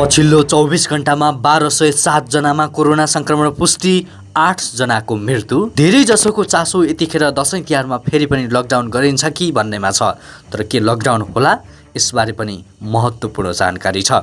पछिल्लो चौबिस घन्टामा बाह्र सय सातजनामा कोरोना संक्रमण पुष्टि आठजनाको मृत्यु धेरै जसोको चासो यतिखेर दसैँ तिहारमा फेरि पनि लकडाउन गरिन्छ कि भन्नेमा छ तर के लकडाउन होला यसबारे पनि महत्त्वपूर्ण जानकारी छ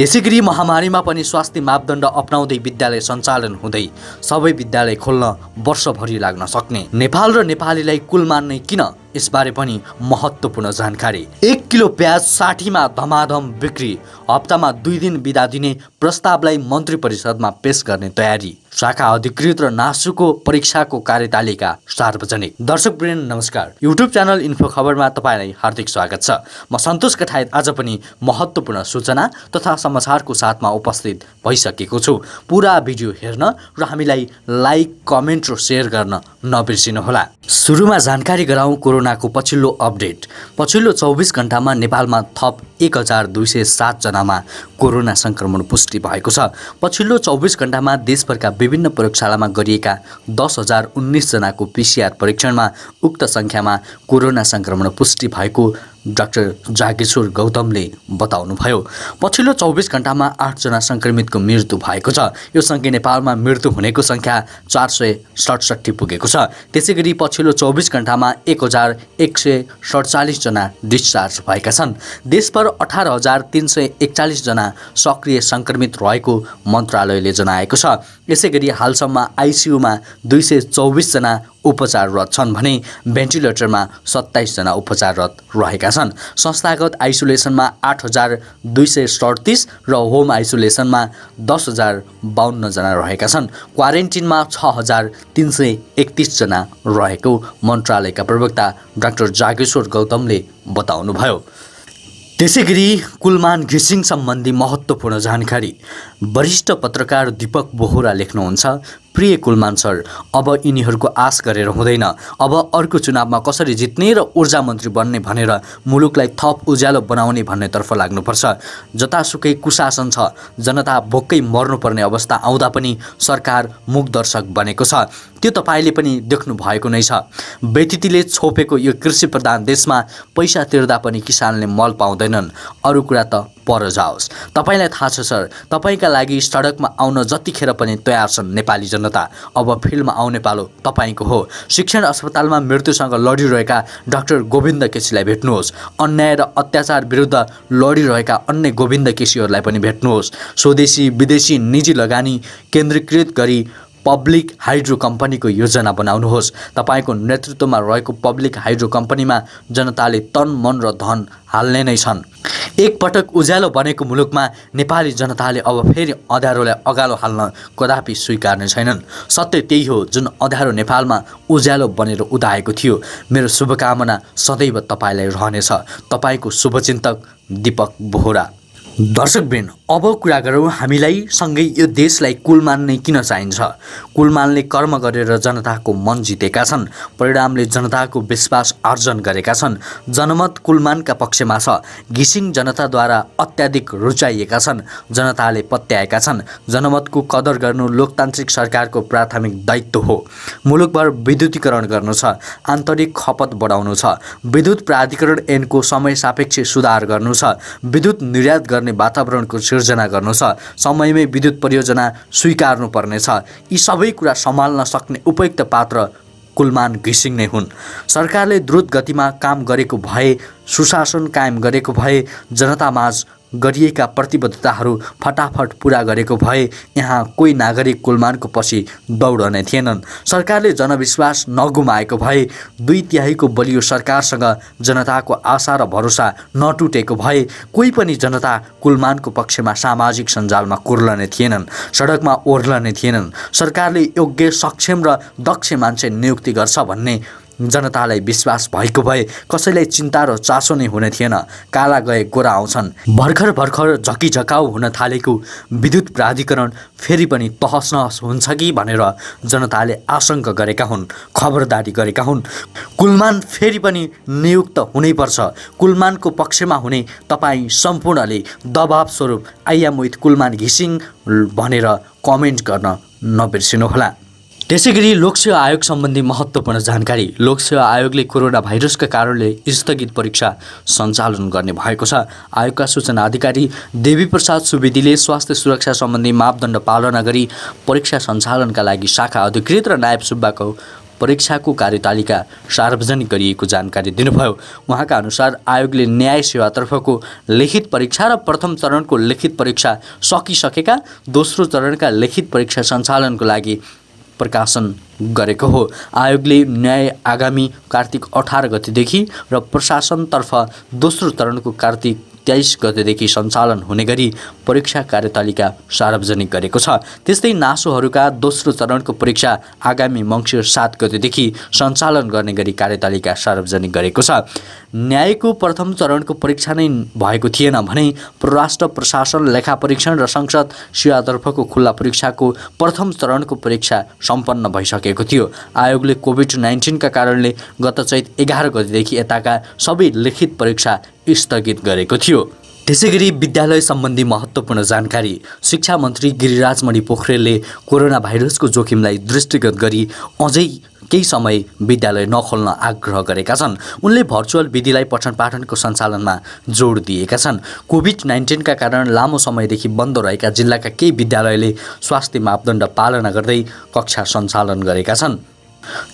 त्यसै गरी महामारीमा पनि स्वास्थ्य मापदण्ड अप्नाउँदै विद्यालय सञ्चालन हुँदै सबै विद्यालय खोल्न वर्षभरि लाग्न सक्ने नेपाल र नेपालीलाई कुल मान्ने किन यसबारे पनि महत्त्वपूर्ण जानकारी एक किलो प्याज साठीमा धमाधम बिक्री हप्तामा दुई दिन बिदा दिने प्रस्तावलाई मन्त्री परिषदमा पेश गर्ने तयारी शाखा अधिकृत र नासुको परीक्षाको कार्यतालिका सार्वजनिक दर्शक वृन्द नमस्कार युट्युब च्यानल इन्फो खबरमा तपाईँलाई हार्दिक स्वागत छ म सन्तोष कठायत आज पनि महत्त्वपूर्ण सूचना तथा समाचारको साथमा उपस्थित भइसकेको छु पुरा भिडियो हेर्न र हामीलाई लाइक कमेन्ट र सेयर गर्न नबिर्सिनुहोला सुरुमा जानकारी गराउँ कोरोनाको पछिल्लो अपडेट पछिल्लो चौबिस घन्टामा नेपालमा थप एक हजार दुई सय सातजनामा कोरोना सङ्क्रमण पुष्टि भएको छ पछिल्लो चौबिस घन्टामा देशभरका विभिन्न प्रयोगशालामा गरिएका दस हजार उन्नाइसजनाको पिसिआर परीक्षणमा उक्त सङ्ख्यामा कोरोना सङ्क्रमण पुष्टि भएको डाक्टर जागेश्वर गौतमले बताउनुभयो पछिल्लो चौबिस घन्टामा आठजना सङ्क्रमितको मृत्यु भएको छ यो सँगै नेपालमा मृत्यु हुनेको सङ्ख्या चार सय सडसठी पुगेको छ त्यसै गरी पछिल्लो चौबिस घन्टामा एक हजार एक सय सडचालिसजना डिस्चार्ज भएका छन् देशभर अठार हजार तिन सय एकचालिसजना सक्रिय सङ्क्रमित रहेको मन्त्रालयले जनाएको छ यसै गरी हालसम्म आइसियुमा दुई सय चौबिसजना उपचाररत छन् भने भेन्टिलेटरमा सत्ताइसजना उपचाररत रहेका छन् संस्थागत आइसोलेसनमा आठ हजार दुई सय सडतिस र होम आइसोलेसनमा दस हजार बाहन्नजना रहेका छन् क्वारेन्टिनमा छ हजार तिन सय एकतिसजना रहेको मन्त्रालयका प्रवक्ता डाक्टर जागेश्वर गौतमले बताउनुभयो त्यसै गरी कुलमान घिसिङ सम्बन्धी महत्त्वपूर्ण जानकारी वरिष्ठ पत्रकार दीपक बोहरा लेख्नुहुन्छ प्रिय कुलमान सर अब यिनीहरूको आश गरेर हुँदैन अब अर्को चुनावमा कसरी जित्ने र ऊर्जा मन्त्री बन्ने भनेर मुलुकलाई थप उज्यालो बनाउने भन्नेतर्फ लाग्नुपर्छ जतासुकै कुशासन छ जनता भोक्कै मर्नुपर्ने अवस्था आउँदा पनि सरकार मुखदर्शक बनेको छ त्यो तपाईँले पनि देख्नु भएको नै छ व्यतिथिले छोपेको यो कृषि प्रधान देशमा पैसा तिर्दा पनि किसानले मल पाउँदैनन् अरू कुरा त पर जाओस् तपाईँलाई थाहा छ सर तपाईँका लागि सडकमा आउन जतिखेर पनि तयार छन् नेपाली जनता अब फिल्डमा आउने पालो तपाईँको हो शिक्षण अस्पतालमा मृत्युसँग लडिरहेका डाक्टर गोविन्द केसीलाई भेट्नुहोस् अन्याय र अत्याचार विरुद्ध लडिरहेका अन्य गोविन्द केसीहरूलाई पनि भेट्नुहोस् स्वदेशी विदेशी निजी लगानी केन्द्रीकृत गरी पब्लिक हाइड्रो कम्पनीको योजना बनाउनुहोस् तपाईँको नेतृत्वमा रहेको पब्लिक हाइड्रो कम्पनीमा जनताले तन मन र धन हाल्ने नै छन् एकपटक उज्यालो बनेको मुलुकमा नेपाली जनताले अब फेरि अँध्यारोलाई अगालो हाल्न कदापि स्वीकार्ने छैनन् सत्य त्यही हो जुन अँध्यारो नेपालमा उज्यालो बनेर उदाएको थियो मेरो शुभकामना सदैव तपाईँलाई रहनेछ तपाईँको शुभचिन्तक दीपक बोहरा दर्शकबिन अब कुरा गरौँ हामीलाई सँगै यो देशलाई मान्ने किन चाहिन्छ कुलमानले कर्म गरेर जनताको मन जितेका छन् परिणामले जनताको विश्वास आर्जन गरेका छन् जनमत कुलमानका पक्षमा छ घिसिङ जनताद्वारा अत्याधिक रुचाइएका छन् जनताले पत्याएका छन् जनमतको कदर गर्नु लोकतान्त्रिक सरकारको प्राथमिक दायित्व हो मुलुकभर विद्युतीकरण गर्नु छ आन्तरिक खपत बढाउनु छ विद्युत प्राधिकरण ऐनको समय सापेक्ष सुधार गर्नु छ विद्युत निर्यात गर्नु गर्ने वातावरणको सिर्जना गर्नु छ समयमै विद्युत परियोजना स्वीकार्नुपर्नेछ यी सबै कुरा सम्हाल्न सक्ने उपयुक्त पात्र कुलमान घिसिङ नै हुन् सरकारले द्रुत गतिमा काम गरेको भए सुशासन कायम गरेको भए जनतामाझ गरिएका प्रतिबद्धताहरू फटाफट पुरा गरेको भए यहाँ कोही नागरिक कुलमानको पछि दौडने थिएनन् सरकारले जनविश्वास नगुमाएको भए दुई तिहाईको बलियो सरकारसँग जनताको आशा र भरोसा नटुटेको भए कोही पनि जनता कुलमानको पक्षमा सामाजिक सञ्जालमा कुर्लने थिएनन् सडकमा ओर्लने थिएनन् सरकारले योग्य सक्षम र दक्ष मान्छे नियुक्ति गर्छ भन्ने जनतालाई विश्वास भएको भए कसैलाई चिन्ता र चासो नै हुने थिएन काला गए गोरा आउँछन् भर्खर भर्खर झकिझकाउ हुन थालेको विद्युत प्राधिकरण फेरि पनि तहस नहस हुन्छ कि भनेर जनताले आशंका गरेका हुन् खबरदारी गरेका हुन् कुलमान फेरि पनि नियुक्त हुनैपर्छ कुलमानको पक्षमा हुने तपाईँ सम्पूर्णले दबाब स्वरूप आइएम विथ कुलमान घिसिङ भनेर कमेन्ट गर्न नबिर्सिनुहोला त्यसै गरी लोकसेवा आयोग सम्बन्धी महत्त्वपूर्ण जानकारी लोकसेवा आयोगले कोरोना भाइरसका कारणले स्थगित परीक्षा सञ्चालन गर्ने भएको छ आयोगका सूचना अधिकारी देवीप्रसाद सुवेदीले स्वास्थ्य सुरक्षा सम्बन्धी मापदण्ड पालना गरी परीक्षा सञ्चालनका लागि शाखा अधिकृत र नायब सुब्बाको परीक्षाको कार्यतालिका सार्वजनिक गरिएको जानकारी दिनुभयो उहाँका अनुसार आयोगले न्याय सेवातर्फको लिखित परीक्षा र प्रथम चरणको लिखित परीक्षा सकिसकेका दोस्रो चरणका लिखित परीक्षा सञ्चालनको लागि प्रकाशन गरेको हो आयोगले न्याय आगामी कार्तिक अठार गतिदेखि र प्रशासनतर्फ दोस्रो चरणको कार्तिक तेइस गतेदेखि सञ्चालन हुने गरी परीक्षा कार्यतालिका सार्वजनिक गरेको छ त्यस्तै नासोहरूका दोस्रो चरणको परीक्षा आगामी मङ्सिर सात गतेदेखि सञ्चालन गर्ने गरी कार्यतालिका सार्वजनिक गरेको छ न्यायको प्रथम चरणको परीक्षा नै भएको थिएन भने परराष्ट्र प्रशासन लेखा परीक्षण र संसद सेवातर्फको खुल्ला परीक्षाको प्रथम चरणको परीक्षा सम्पन्न भइसकेको थियो आयोगले कोभिड नाइन्टिनका कारणले गत चैत एघार गतिदेखि यताका सबै लिखित परीक्षा स्थगित गरेको थियो त्यसै गरी विद्यालय सम्बन्धी महत्त्वपूर्ण जानकारी शिक्षा मन्त्री गिरिराजमणि पोखरेलले कोरोना भाइरसको जोखिमलाई दृष्टिगत गरी अझै केही समय विद्यालय नखोल्न आग्रह गरेका छन् उनले भर्चुअल विधिलाई पठन पाठनको सञ्चालनमा जोड दिएका छन् कोभिड नाइन्टिनका कारण लामो समयदेखि बन्द रहेका जिल्लाका केही विद्यालयले स्वास्थ्य मापदण्ड पालना गर्दै कक्षा सञ्चालन गरेका छन्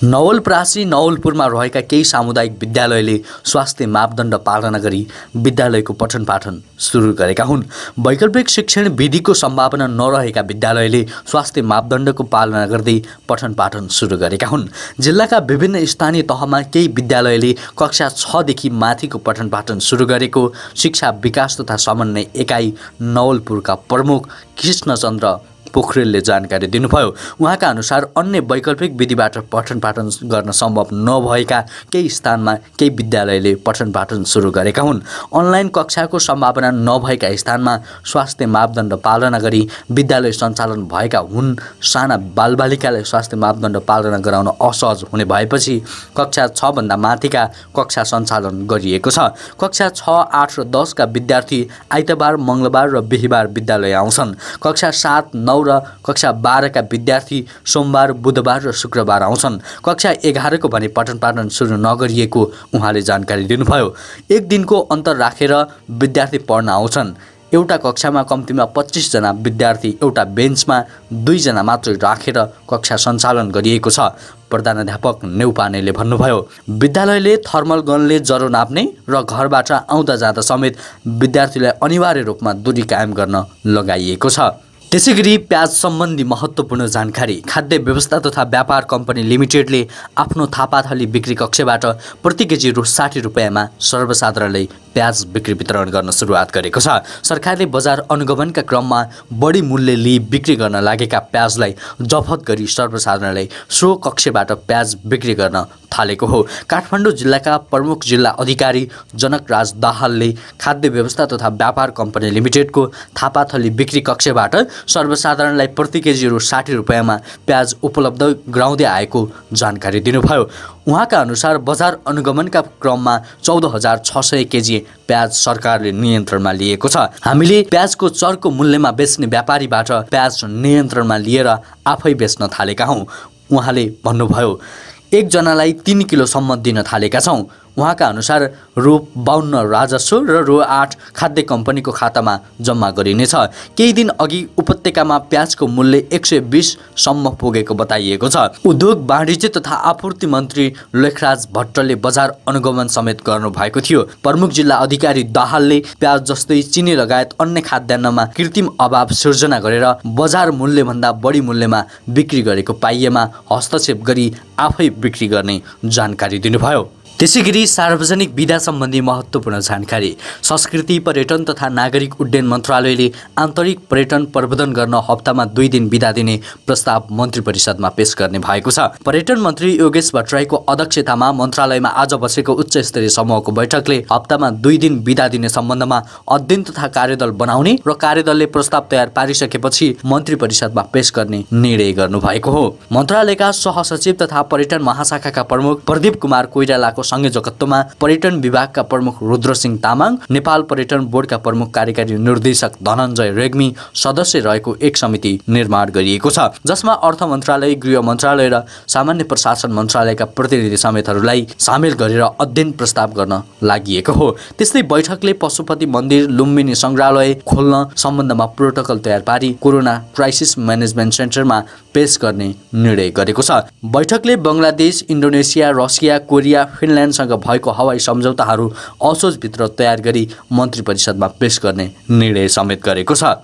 नवलप्रासी नवलपुरमा रहेका केही सामुदायिक विद्यालयले स्वास्थ्य मापदण्ड पालना गरी विद्यालयको पठन पाठन सुरु गरेका हुन् वैकल्पिक शिक्षण विधिको सम्भावना नरहेका विद्यालयले स्वास्थ्य मापदण्डको पालना गर्दै पठन पाठन सुरु गरेका हुन् जिल्लाका विभिन्न स्थानीय तहमा केही विद्यालयले कक्षा छदेखि माथिको पठन पाठन सुरु गरेको शिक्षा विकास तथा समन्वय एकाइ नवलपुरका प्रमुख कृष्णचन्द्र पोखरेलले जानकारी दिनुभयो उहाँका अनुसार अन्य वैकल्पिक विधिबाट पठन पाठन गर्न सम्भव नभएका केही स्थानमा केही विद्यालयले पठन पाठन सुरु गरेका हुन् अनलाइन कक्षाको सम्भावना नभएका स्थानमा स्वास्थ्य मापदण्ड पालना गरी विद्यालय सञ्चालन भएका हुन् साना बालबालिकालाई स्वास्थ्य मापदण्ड पालना गराउन असहज हुने भएपछि कक्षा छभन्दा माथिका कक्षा सञ्चालन गरिएको छ कक्षा छ आठ र दसका विद्यार्थी आइतबार मङ्गलबार र बिहिबार विद्यालय आउँछन् कक्षा सात नौ नौ र कक्षा बाह्रका विद्यार्थी सोमबार बुधबार र शुक्रबार आउँछन् कक्षा एघारको भने पठन पाठन सुरु नगरिएको उहाँले जानकारी दिनुभयो एक दिनको अन्तर राखेर विद्यार्थी पढ्न आउँछन् एउटा कक्षामा कम्तीमा पच्चिसजना विद्यार्थी एउटा बेन्चमा दुईजना मात्रै राखेर कक्षा सञ्चालन गरिएको छ प्रधानाध्यापक नेउपानेले भन्नुभयो विद्यालयले थर्मल गनले जरो नाप्ने र घरबाट आउँदा जाँदा समेत विद्यार्थीलाई अनिवार्य रूपमा दूरी कायम गर्न लगाइएको छ त्यसै गरी प्याज सम्बन्धी महत्त्वपूर्ण जानकारी खाद्य व्यवस्था तथा व्यापार कम्पनी लिमिटेडले आफ्नो थापाथली बिक्री कक्षबाट प्रति केजी रु साठी रुपियाँमा सर्वसाधारणलाई प्याज बिक्री वितरण गर्न सुरुवात गरेको छ सरकारले बजार अनुगमनका क्रममा बढी मूल्य लिई बिक्री गर्न लागेका प्याजलाई जफत गरी सर्वसाधारणलाई सो कक्षबाट प्याज बिक्री गर्न थालेको हो काठमाडौँ जिल्लाका प्रमुख जिल्ला अधिकारी जनकराज दाहालले खाद्य व्यवस्था तथा व्यापार कम्पनी लिमिटेडको थापाथली बिक्री कक्षबाट सर्वसाधारणलाई प्रति केजी रु साठी रुपियाँमा प्याज उपलब्ध गराउँदै आएको जानकारी दिनुभयो उहाँका अनुसार बजार अनुगमनका क्रममा चौध हजार छ सय केजी प्याज सरकारले नियन्त्रणमा लिएको छ हामीले प्याजको चर्को मूल्यमा बेच्ने व्यापारीबाट प्याज नियन्त्रणमा लिएर आफै बेच्न थालेका हौँ उहाँले भन्नुभयो एकजनालाई तिन किलोसम्म दिन थालेका छौँ उहाँका अनुसार रु बाहन्न राजस्व र रु आठ खाद्य कम्पनीको खातामा जम्मा गरिनेछ केही दिन अघि उपत्यकामा प्याजको मूल्य एक सय बिससम्म पुगेको बताइएको छ उद्योग वाणिज्य तथा आपूर्ति मन्त्री लेखराज भट्टले बजार अनुगमन समेत गर्नुभएको थियो प्रमुख जिल्ला अधिकारी दाहालले प्याज जस्तै चिनी लगायत अन्य खाद्यान्नमा कृत्रिम अभाव सिर्जना गरेर बजार मूल्यभन्दा बढी मूल्यमा बिक्री गरेको पाइएमा हस्तक्षेप गरी आफै बिक्री गर्ने जानकारी दिनुभयो त्यसै गरी सार्वजनिक विधा सम्बन्धी महत्त्वपूर्ण जानकारी संस्कृति पर्यटन तथा नागरिक उड्डयन मन्त्रालयले आन्तरिक पर्यटन प्रबन्धन गर्न हप्तामा दुई दिन विदा दिने प्रस्ताव मन्त्री परिषदमा पेश गर्ने भएको छ पर्यटन मन्त्री योगेश भट्टराईको अध्यक्षतामा मन्त्रालयमा आज बसेको उच्च स्तरीय समूहको बैठकले हप्तामा दुई दिन विदा दिने सम्बन्धमा अध्ययन तथा कार्यदल बनाउने र कार्यदलले प्रस्ताव तयार पारिसकेपछि मन्त्री परिषदमा पेश गर्ने निर्णय गर्नुभएको हो मन्त्रालयका सहसचिव तथा पर्यटन महाशाखाका प्रमुख प्रदीप कुमार कोइरालाको संघीय जगत्वमा पर्यटन विभागका प्रमुख रुद्र सिंह तामाङ नेपाल पर्यटन बोर्डका प्रमुख कार्यकारी निर्देशक धनञ्जय रेग्मी सदस्य रहेको एक समिति निर्माण गरिएको छ जसमा अर्थ मन्त्रालय गृह मन्त्रालय र सामान्य प्रशासन मन्त्रालयका प्रतिनिधि समेतहरूलाई सामेल गरेर अध्ययन प्रस्ताव गर्न लागि हो त्यस्तै बैठकले पशुपति मन्दिर लुम्बिनी सङ्ग्रहालय खोल्न सम्बन्धमा प्रोटोकल तयार पारी कोरोना क्राइसिस म्यानेजमेन्ट सेन्टरमा पेश गर्ने निर्णय गरेको छ बैठकले Bangladesh Indonesia Russia Korea Finland फिनल्यान्डसँग भएको हवाई सम्झौताहरू असोजभित्र तयार गरी मन्त्री परिषदमा पेस गर्ने निर्णय समेत गरेको छ